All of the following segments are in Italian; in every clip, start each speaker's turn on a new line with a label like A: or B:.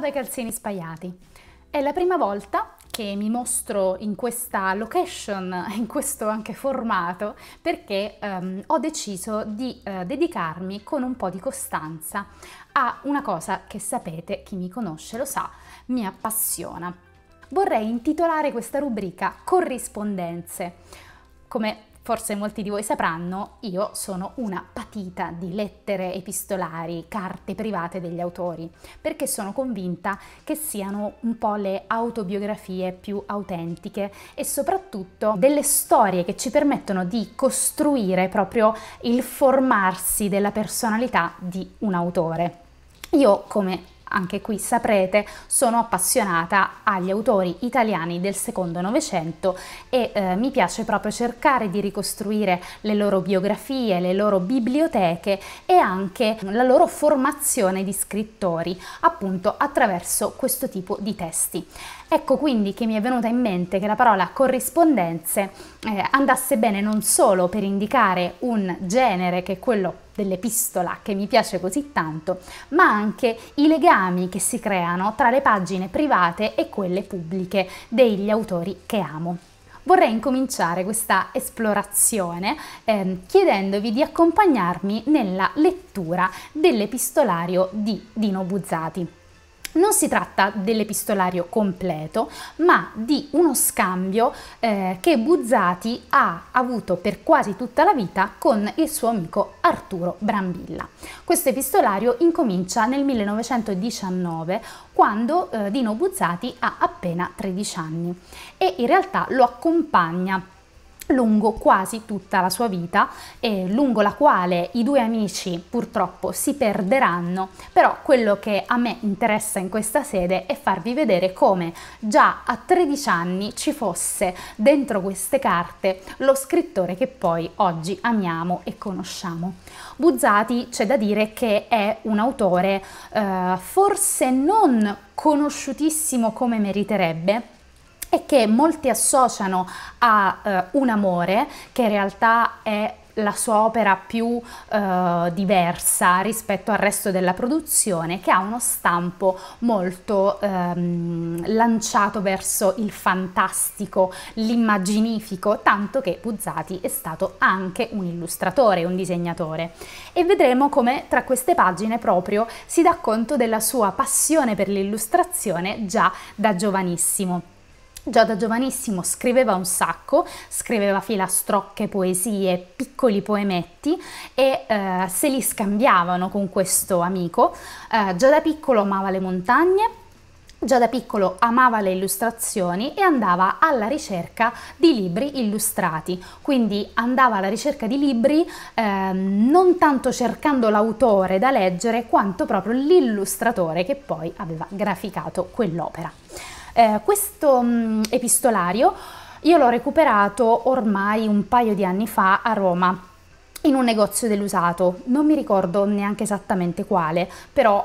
A: Ciao dai calzini spaiati! È la prima volta che mi mostro in questa location, in questo anche formato, perché um, ho deciso di uh, dedicarmi con un po' di costanza a una cosa che sapete, chi mi conosce lo sa, mi appassiona. Vorrei intitolare questa rubrica Corrispondenze. Come Forse molti di voi sapranno, io sono una patita di lettere epistolari, carte private degli autori, perché sono convinta che siano un po' le autobiografie più autentiche e soprattutto delle storie che ci permettono di costruire proprio il formarsi della personalità di un autore. Io, come anche qui saprete, sono appassionata agli autori italiani del secondo novecento e eh, mi piace proprio cercare di ricostruire le loro biografie, le loro biblioteche e anche la loro formazione di scrittori, appunto attraverso questo tipo di testi. Ecco quindi che mi è venuta in mente che la parola corrispondenze eh, andasse bene non solo per indicare un genere che è quello dell'epistola che mi piace così tanto, ma anche i legami che si creano tra le pagine private e quelle pubbliche degli autori che amo vorrei incominciare questa esplorazione eh, chiedendovi di accompagnarmi nella lettura dell'epistolario di Dino Buzzati. Non si tratta dell'epistolario completo, ma di uno scambio eh, che Buzzati ha avuto per quasi tutta la vita con il suo amico Arturo Brambilla. Questo epistolario incomincia nel 1919, quando eh, Dino Buzzati ha appena 13 anni e in realtà lo accompagna lungo quasi tutta la sua vita e lungo la quale i due amici purtroppo si perderanno, però quello che a me interessa in questa sede è farvi vedere come già a 13 anni ci fosse dentro queste carte lo scrittore che poi oggi amiamo e conosciamo. Buzzati c'è da dire che è un autore eh, forse non conosciutissimo come meriterebbe, e che molti associano a eh, un amore che in realtà è la sua opera più eh, diversa rispetto al resto della produzione che ha uno stampo molto ehm, lanciato verso il fantastico, l'immaginifico, tanto che Buzzati è stato anche un illustratore, un disegnatore. E vedremo come tra queste pagine proprio si dà conto della sua passione per l'illustrazione già da giovanissimo. Già da giovanissimo scriveva un sacco, scriveva filastrocche, poesie, piccoli poemetti e eh, se li scambiavano con questo amico. Eh, già da piccolo amava le montagne, Già da piccolo amava le illustrazioni e andava alla ricerca di libri illustrati, quindi andava alla ricerca di libri eh, non tanto cercando l'autore da leggere quanto proprio l'illustratore che poi aveva graficato quell'opera. Eh, questo mh, mm, epistolario io l'ho recuperato ormai un paio di anni fa a Roma in un negozio dell'usato, non mi ricordo neanche esattamente quale, però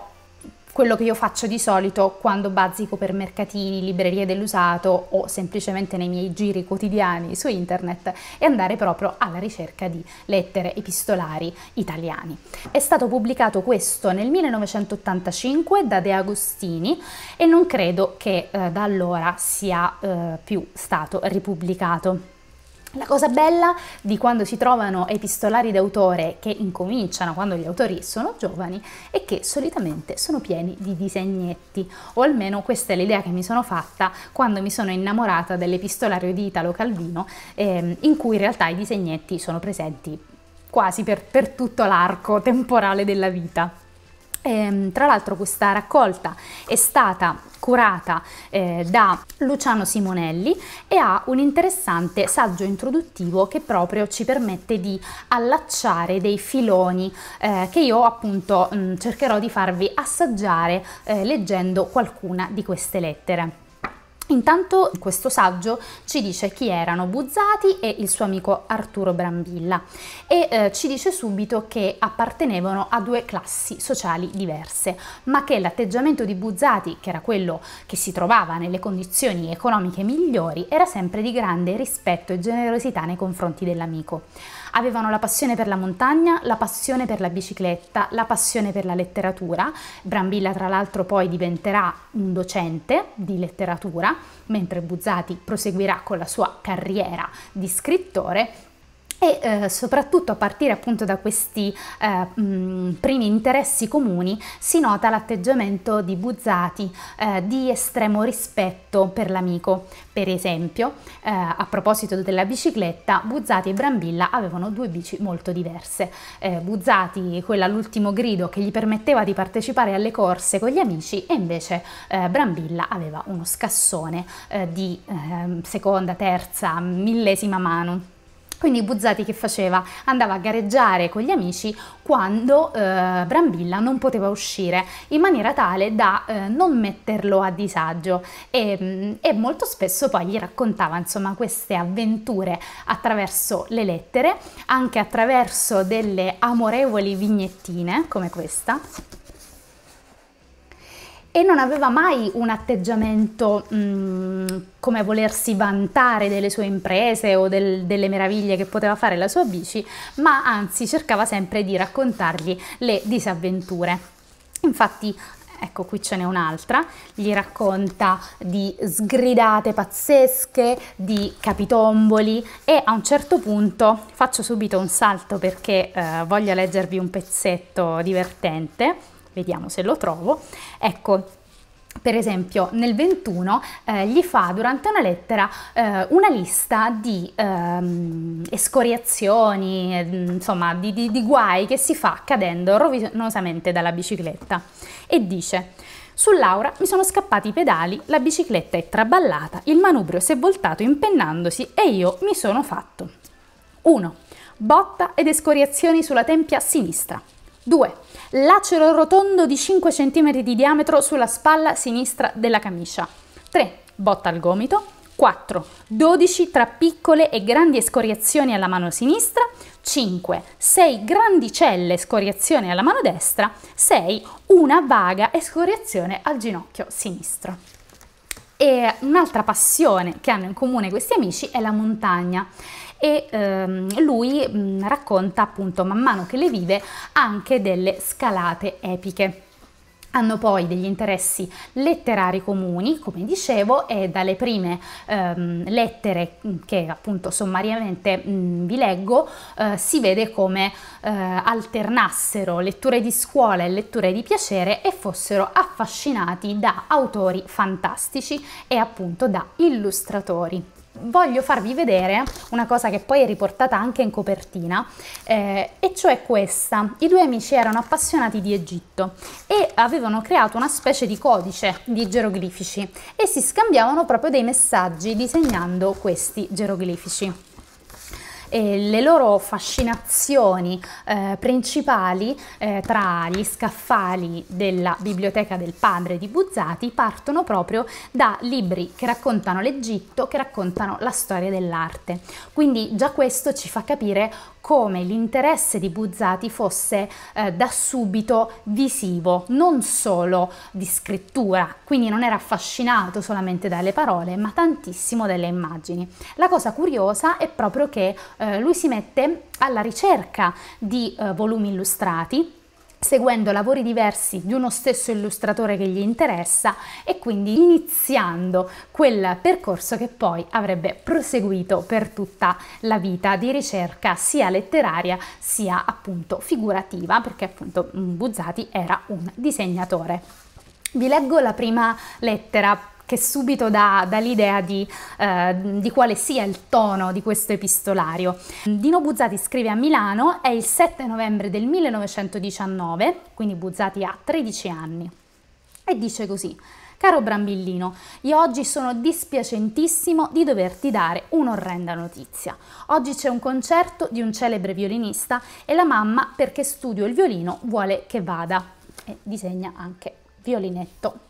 A: quello che io faccio di solito quando bazzico per mercatini, librerie dell'usato o semplicemente nei miei giri quotidiani su internet è andare proprio alla ricerca di lettere epistolari italiani. È stato pubblicato questo nel 1985 da De Agostini e non credo che eh, da allora sia eh, più stato ripubblicato. La cosa bella di quando si trovano epistolari d'autore che incominciano quando gli autori sono giovani è che solitamente sono pieni di disegnetti, o almeno questa è l'idea che mi sono fatta quando mi sono innamorata dell'epistolario di Italo Calvino, ehm, in cui in realtà i disegnetti sono presenti quasi per, per tutto l'arco temporale della vita. Ehm, tra l'altro questa raccolta è stata curata eh, da Luciano Simonelli e ha un interessante saggio introduttivo che proprio ci permette di allacciare dei filoni eh, che io appunto mh, mm, cercherò di farvi assaggiare eh, leggendo qualcuna di queste lettere. Intanto questo saggio ci dice chi erano Buzzati e il suo amico Arturo Brambilla e eh, ci dice subito che appartenevano a due classi sociali diverse, ma che l'atteggiamento di Buzzati, che era quello che si trovava nelle condizioni economiche migliori, era sempre di grande rispetto e generosità nei confronti dell'amico. Avevano la passione per la montagna, la passione per la bicicletta, la passione per la letteratura. Brambilla tra l'altro poi diventerà un docente di letteratura, mentre Buzzati proseguirà con la sua carriera di scrittore e eh, soprattutto a partire appunto da questi eh, mh, mm, primi interessi comuni si nota l'atteggiamento di Buzzati eh, di estremo rispetto per l'amico. Per esempio, eh, a proposito della bicicletta, Buzzati e Brambilla avevano due bici molto diverse. Eh, Buzzati, quella all'ultimo grido che gli permetteva di partecipare alle corse con gli amici e invece eh, Brambilla aveva uno scassone di ehm, seconda, terza, millesima mano. Quindi Buzzati che faceva? Andava a gareggiare con gli amici quando eh, Brambilla non poteva uscire in maniera tale da eh, non metterlo a disagio e, mm, e, molto spesso poi gli raccontava insomma queste avventure attraverso le lettere, anche attraverso delle amorevoli vignettine come questa e non aveva mai un atteggiamento mh, mm, come volersi vantare delle sue imprese o del, delle meraviglie che poteva fare la sua bici, ma anzi cercava sempre di raccontargli le disavventure. Infatti ecco qui ce n'è un'altra, gli racconta di sgridate pazzesche, di capitomboli e a un certo punto faccio subito un salto perché eh, voglio leggervi un pezzetto divertente vediamo se lo trovo, ecco, per esempio nel 21 eh, gli fa durante una lettera eh, una lista di ehm, escoriazioni, ehm, insomma di, di, di guai che si fa cadendo rovinosamente dalla bicicletta e dice su Laura mi sono scappati i pedali, la bicicletta è traballata, il manubrio si è voltato impennandosi e io mi sono fatto 1. Botta ed escoriazioni sulla tempia sinistra 2 lacero rotondo di 5 cm di diametro sulla spalla sinistra della camicia. 3. Botta al gomito. 4. 12 tra piccole e grandi escoriazioni alla mano sinistra. 5. 6 grandicelle escoriazioni alla mano destra. 6. Una vaga escoriazione al ginocchio sinistro. E un'altra passione che hanno in comune questi amici è la montagna e ehm, lui mh, racconta appunto man mano che le vive anche delle scalate epiche. Hanno poi degli interessi letterari comuni, come dicevo, e dalle prime ehm, lettere che appunto sommariamente mh, vi leggo eh, si vede come eh, alternassero letture di scuola e letture di piacere e fossero affascinati da autori fantastici e appunto da illustratori. Voglio farvi vedere una cosa che poi è riportata anche in copertina, eh, e cioè questa. I due amici erano appassionati di Egitto e avevano creato una specie di codice di geroglifici e si scambiavano proprio dei messaggi disegnando questi geroglifici e le loro fascinazioni eh, principali eh, tra gli scaffali della biblioteca del padre di Buzzati partono proprio da libri che raccontano l'Egitto, che raccontano la storia dell'arte. Quindi già questo ci fa capire come l'interesse di Buzzati fosse eh, da subito visivo, non solo di scrittura, quindi non era affascinato solamente dalle parole, ma tantissimo dalle immagini. La cosa curiosa è proprio che eh, lui si mette alla ricerca di eh, volumi illustrati seguendo lavori diversi di uno stesso illustratore che gli interessa e quindi iniziando quel percorso che poi avrebbe proseguito per tutta la vita di ricerca sia letteraria sia appunto figurativa perché appunto mm, Buzzati era un disegnatore. Vi leggo la prima lettera che subito dà, dà l'idea di, eh, di, quale sia il tono di questo epistolario. Dino Buzzati scrive a Milano, è il 7 novembre del 1919, quindi Buzzati ha 13 anni, e dice così. Caro Brambillino, io oggi sono dispiacentissimo di doverti dare un'orrenda notizia. Oggi c'è un concerto di un celebre violinista e la mamma, perché studio il violino, vuole che vada. E disegna anche violinetto.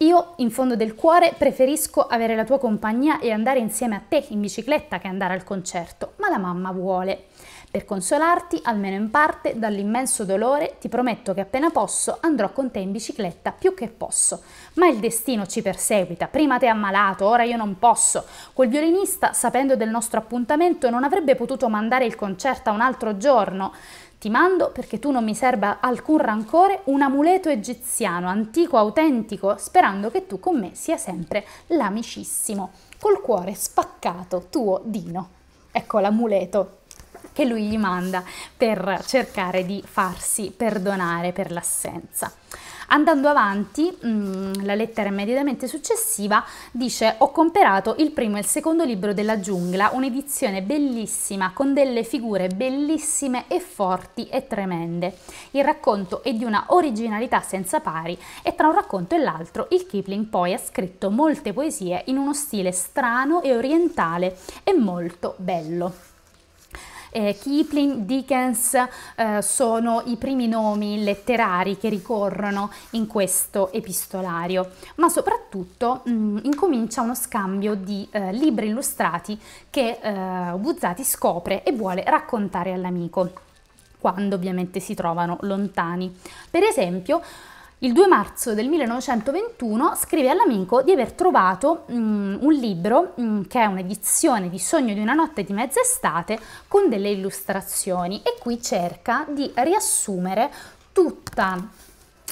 A: Io, in fondo del cuore, preferisco avere la tua compagnia e andare insieme a te in bicicletta che andare al concerto, ma la mamma vuole. Per consolarti, almeno in parte, dall'immenso dolore, ti prometto che appena posso andrò con te in bicicletta più che posso. Ma il destino ci perseguita, prima te ammalato, ora io non posso. Quel violinista, sapendo del nostro appuntamento, non avrebbe potuto mandare il concerto a un altro giorno. Ti mando, perché tu non mi serba alcun rancore, un amuleto egiziano, antico, autentico, sperando che tu con me sia sempre l'amicissimo. Col cuore spaccato tuo Dino. Ecco l'amuleto che lui gli manda per cercare di farsi perdonare per l'assenza. Andando avanti, mm, la lettera immediatamente successiva dice ho comperato il primo e il secondo libro della giungla, un'edizione bellissima con delle figure bellissime e forti e tremende. Il racconto è di una originalità senza pari e tra un racconto e l'altro il Kipling poi ha scritto molte poesie in uno stile strano e orientale e molto bello. Eh, Kipling, Dickens eh, sono i primi nomi letterari che ricorrono in questo epistolario, ma soprattutto mh, mm, incomincia uno scambio di eh, libri illustrati che Buzzati eh, scopre e vuole raccontare all'amico, quando ovviamente si trovano lontani. Per esempio, il 2 marzo del 1921 scrive all'amico di aver trovato um, un libro um, che è un'edizione di Sogno di una notte di mezz'estate con delle illustrazioni e qui cerca di riassumere tutta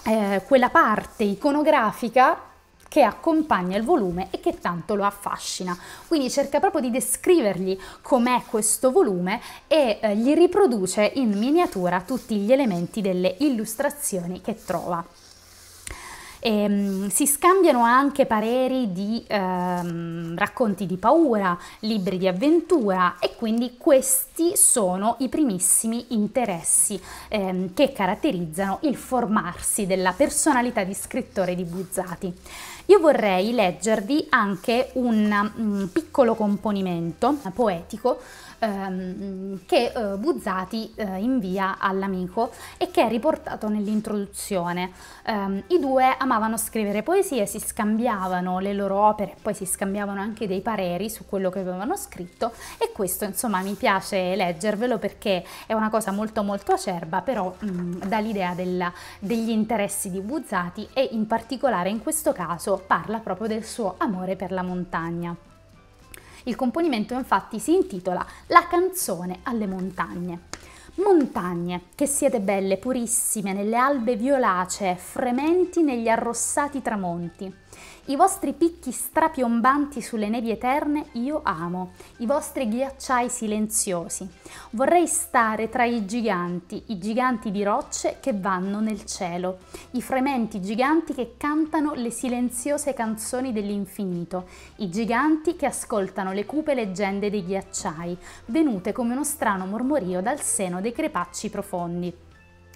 A: eh, quella parte iconografica che accompagna il volume e che tanto lo affascina. Quindi cerca proprio di descrivergli com'è questo volume e eh, gli riproduce in miniatura tutti gli elementi delle illustrazioni che trova. E, ehm, si scambiano anche pareri di ehm, racconti di paura, libri di avventura e quindi questi sono i primissimi interessi ehm, che caratterizzano il formarsi della personalità di scrittore di Buzzati. Io vorrei leggervi anche un, un mm, piccolo componimento poetico ehm, che eh, Buzzati eh, invia all'amico e che è riportato nell'introduzione. Eh, I due amavano scrivere poesie, si scambiavano le loro opere, poi si scambiavano anche dei pareri su quello che avevano scritto e questo insomma mi piace leggervelo perché è una cosa molto molto acerba, però mh, mm, dà l'idea della, degli interessi di Buzzati e in particolare in questo caso parla proprio del suo amore per la montagna. Il componimento infatti si intitola La canzone alle montagne. Montagne, che siete belle, purissime, nelle albe violacee, frementi negli arrossati tramonti. I vostri picchi strapiombanti sulle nevi eterne io amo, i vostri ghiacciai silenziosi. Vorrei stare tra i giganti, i giganti di rocce che vanno nel cielo, i frementi giganti che cantano le silenziose canzoni dell'infinito, i giganti che ascoltano le cupe leggende dei ghiacciai, venute come uno strano mormorio dal seno dei crepacci profondi.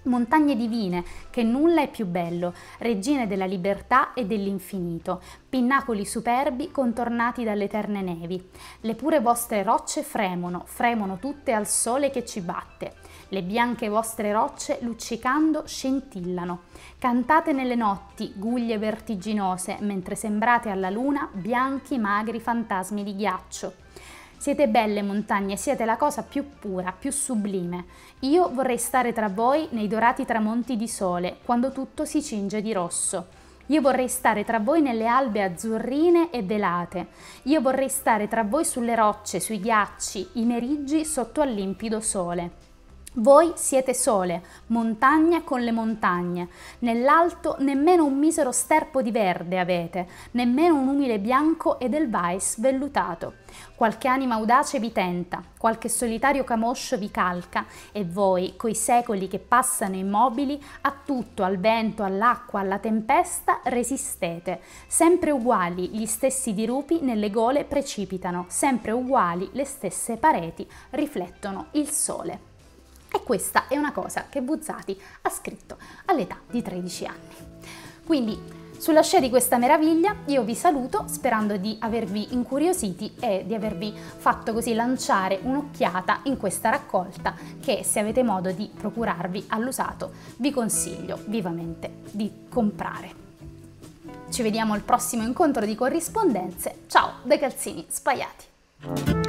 A: Montagne divine, che nulla è più bello, regine della libertà e dell'infinito, pinnacoli superbi contornati dalle eterne nevi. Le pure vostre rocce fremono, fremono tutte al sole che ci batte. Le bianche vostre rocce, luccicando, scintillano. Cantate nelle notti, guglie vertiginose, mentre sembrate alla luna bianchi magri fantasmi di ghiaccio. Siete belle montagne, siete la cosa più pura, più sublime. Io vorrei stare tra voi nei dorati tramonti di sole, quando tutto si cinge di rosso. Io vorrei stare tra voi nelle albe azzurrine e velate. Io vorrei stare tra voi sulle rocce, sui ghiacci, i meriggi sotto al limpido sole. Voi siete sole, montagna con le montagne. Nell'alto nemmeno un misero sterpo di verde avete, nemmeno un umile bianco e del elvais vellutato. Qualche anima audace vi tenta, qualche solitario camoscio vi calca, e voi, coi secoli che passano immobili, a tutto, al vento, all'acqua, alla tempesta, resistete. Sempre uguali, gli stessi dirupi nelle gole precipitano, sempre uguali, le stesse pareti riflettono il sole. E questa è una cosa che Buzzati ha scritto all'età di 13 anni. Quindi sulla scia di questa meraviglia io vi saluto sperando di avervi incuriositi e di avervi fatto così lanciare un'occhiata in questa raccolta che se avete modo di procurarvi all'usato vi consiglio vivamente di comprare. Ci vediamo al prossimo incontro di corrispondenze. Ciao dai calzini spaiati!